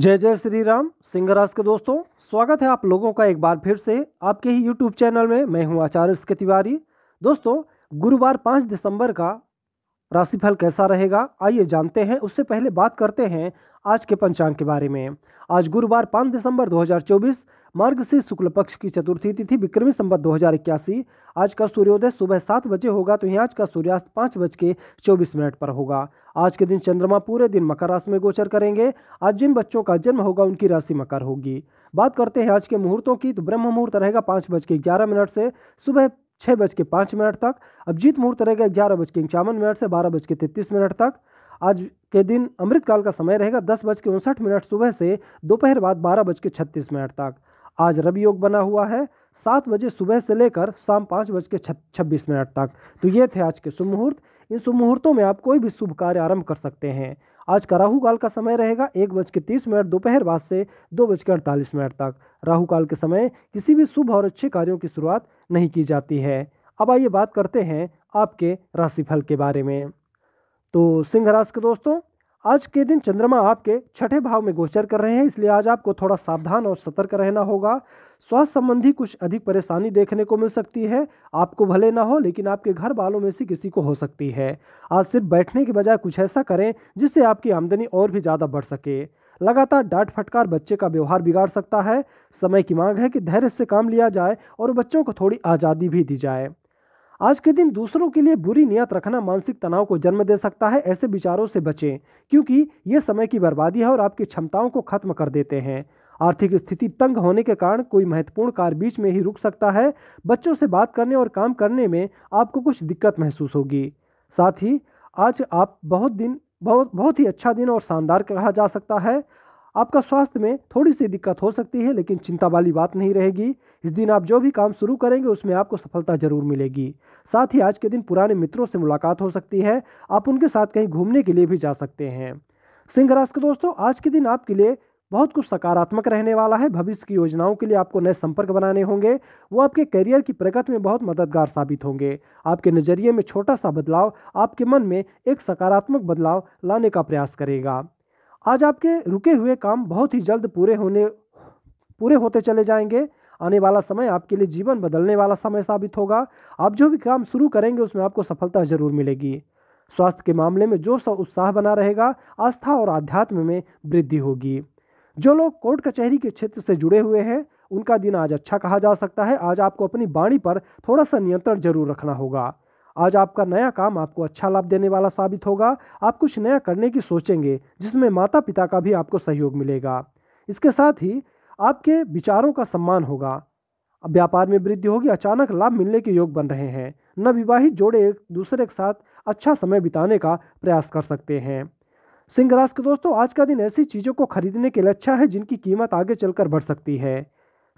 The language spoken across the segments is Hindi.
जय जय श्री राम सिंगराज के दोस्तों स्वागत है आप लोगों का एक बार फिर से आपके ही यूट्यूब चैनल में मैं हूं आचार्य के तिवारी दोस्तों गुरुवार पाँच दिसंबर का राशिफल कैसा रहेगा आइए जानते हैं उससे पहले बात करते हैं आज के पंचांग के बारे में आज गुरुवार 5 दिसंबर 2024 मार्ग से शुक्ल पक्ष की चतुर्थी तिथि विक्रमी संबत दो आज का सूर्योदय सुबह सात बजे होगा तो यहाँ आज का सूर्यास्त पाँच बज के चौबीस मिनट पर होगा आज के दिन चंद्रमा पूरे दिन मकर राशि में गोचर करेंगे आज जिन बच्चों का जन्म होगा उनकी राशि मकर होगी बात करते हैं आज के मुहूर्तों की तो ब्रह्म मुहूर्त रहेगा पाँच बज के ग्यारह मिनट से सुबह छः बज के पाँच मिनट तक अभिजीत मुहूर्त रहेगा ग्यारह बज के इक्यावन मिनट से बारह बज के तैंतीस मिनट तक आज के दिन अमृतकाल का समय रहेगा दस बज के उनसठ मिनट सुबह से दोपहर बाद बारह बज के छत्तीस मिनट तक आज रवि योग बना हुआ है सात बजे सुबह से लेकर शाम पाँच बज के छब्बीस मिनट तक तो ये थे आज के शुभ मुहूर्त इन शुभ मुहूर्तों में आप कोई भी शुभ कार्य आरंभ कर सकते हैं आज का राहु काल का समय रहेगा एक बज के तीस मिनट दोपहर बाद से दो बज के अड़तालीस मिनट तक राहु काल के समय किसी भी शुभ और अच्छे कार्यों की शुरुआत नहीं की जाती है अब आइए बात करते हैं आपके राशिफल के बारे में तो सिंह राशि के दोस्तों आज के दिन चंद्रमा आपके छठे भाव में गोचर कर रहे हैं इसलिए आज आपको थोड़ा सावधान और सतर्क रहना होगा स्वास्थ्य संबंधी कुछ अधिक परेशानी देखने को मिल सकती है आपको भले ना हो लेकिन आपके घर वालों में से किसी को हो सकती है आज सिर्फ बैठने के बजाय कुछ ऐसा करें जिससे आपकी आमदनी और भी ज़्यादा बढ़ सके लगातार डांट फटकार बच्चे का व्यवहार बिगाड़ सकता है समय की मांग है कि धैर्य से काम लिया जाए और बच्चों को थोड़ी आज़ादी भी दी जाए आज के दिन दूसरों के लिए बुरी नियत रखना मानसिक तनाव को जन्म दे सकता है ऐसे विचारों से बचें क्योंकि ये समय की बर्बादी है और आपकी क्षमताओं को खत्म कर देते हैं आर्थिक स्थिति तंग होने के कारण कोई महत्वपूर्ण कार्य बीच में ही रुक सकता है बच्चों से बात करने और काम करने में आपको कुछ दिक्कत महसूस होगी साथ ही आज आप बहुत दिन बहुत बहुत ही अच्छा दिन और शानदार कहा जा सकता है आपका स्वास्थ्य में थोड़ी सी दिक्कत हो सकती है लेकिन चिंता वाली बात नहीं रहेगी इस दिन आप जो भी काम शुरू करेंगे उसमें आपको सफलता जरूर मिलेगी साथ ही आज के दिन पुराने मित्रों से मुलाकात हो सकती है आप उनके साथ कहीं घूमने के लिए भी जा सकते हैं सिंह राशि के दोस्तों आज के दिन आपके लिए बहुत कुछ सकारात्मक रहने वाला है भविष्य की योजनाओं के लिए आपको नए संपर्क बनाने होंगे वो आपके करियर की प्रगति में बहुत मददगार साबित होंगे आपके नज़रिए में छोटा सा बदलाव आपके मन में एक सकारात्मक बदलाव लाने का प्रयास करेगा आज आपके रुके हुए काम बहुत ही जल्द पूरे होने पूरे होते चले जाएंगे आने वाला समय आपके लिए जीवन बदलने वाला समय साबित होगा आप जो भी काम शुरू करेंगे उसमें आपको सफलता जरूर मिलेगी स्वास्थ्य के मामले में जोश और उत्साह बना रहेगा आस्था और आध्यात्म में वृद्धि होगी जो लोग कोर्ट कचहरी के क्षेत्र से जुड़े हुए हैं उनका दिन आज अच्छा कहा जा सकता है आज आपको अपनी बाणी पर थोड़ा सा नियंत्रण जरूर रखना होगा आज आपका नया काम आपको अच्छा लाभ देने वाला साबित होगा आप कुछ नया करने की सोचेंगे जिसमें माता पिता का भी आपको सहयोग मिलेगा इसके साथ ही आपके विचारों का सम्मान होगा व्यापार में वृद्धि होगी अचानक लाभ मिलने के योग बन रहे हैं नवविवाहित जोड़े एक दूसरे के साथ अच्छा समय बिताने का प्रयास कर सकते हैं सिंह राशि के दोस्तों आज का दिन ऐसी चीज़ों को खरीदने के लिए अच्छा है जिनकी कीमत आगे चलकर बढ़ सकती है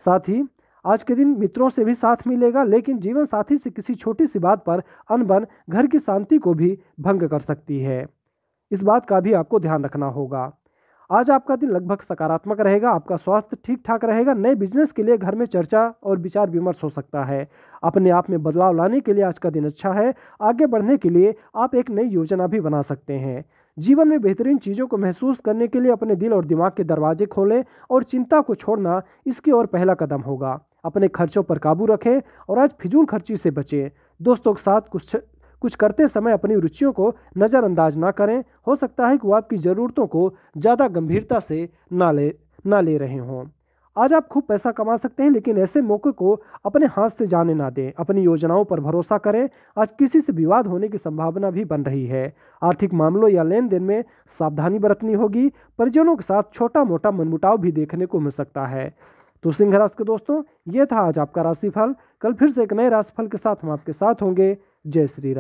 साथ ही आज के दिन मित्रों से भी साथ मिलेगा लेकिन जीवन साथी से किसी छोटी सी बात पर अनबन घर की शांति को भी भंग कर सकती है इस बात का भी आपको ध्यान रखना होगा आज आपका दिन लगभग सकारात्मक रहेगा आपका स्वास्थ्य ठीक ठाक रहेगा नए बिजनेस के लिए घर में चर्चा और विचार विमर्श हो सकता है अपने आप में बदलाव लाने के लिए आज का दिन अच्छा है आगे बढ़ने के लिए आप एक नई योजना भी बना सकते हैं जीवन में बेहतरीन चीज़ों को महसूस करने के लिए अपने दिल और दिमाग के दरवाजे खोलें और चिंता को छोड़ना इसकी ओर पहला कदम होगा अपने खर्चों पर काबू रखें और आज फिजूल खर्ची से बचें दोस्तों के साथ कुछ कुछ करते समय अपनी रुचियों को नज़रअंदाज ना करें हो सकता है कि वो आपकी ज़रूरतों को ज़्यादा गंभीरता से ना ले ना ले रहे हों आज आप खूब पैसा कमा सकते हैं लेकिन ऐसे मौके को अपने हाथ से जाने ना दें अपनी योजनाओं पर भरोसा करें आज किसी से विवाद होने की संभावना भी बन रही है आर्थिक मामलों या लेन देन में सावधानी बरतनी होगी परिजनों के साथ छोटा मोटा मनमुटाव भी देखने को मिल सकता है तो सिंह राशि के दोस्तों ये था आज आपका राशिफल कल फिर से एक नए राशिफल के साथ हम आपके साथ होंगे जय श्री राम